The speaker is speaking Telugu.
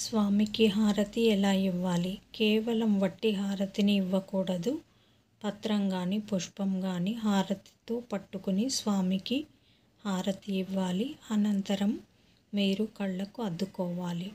స్వామికి హారతి ఎలా ఇవ్వాలి కేవలం వట్టి హారతిని ఇవ్వకూడదు పత్రం కానీ పుష్పం కానీ హారతితో పట్టుకుని స్వామికి హారతి ఇవ్వాలి అనంతరం మీరు కళ్ళకు అద్దుకోవాలి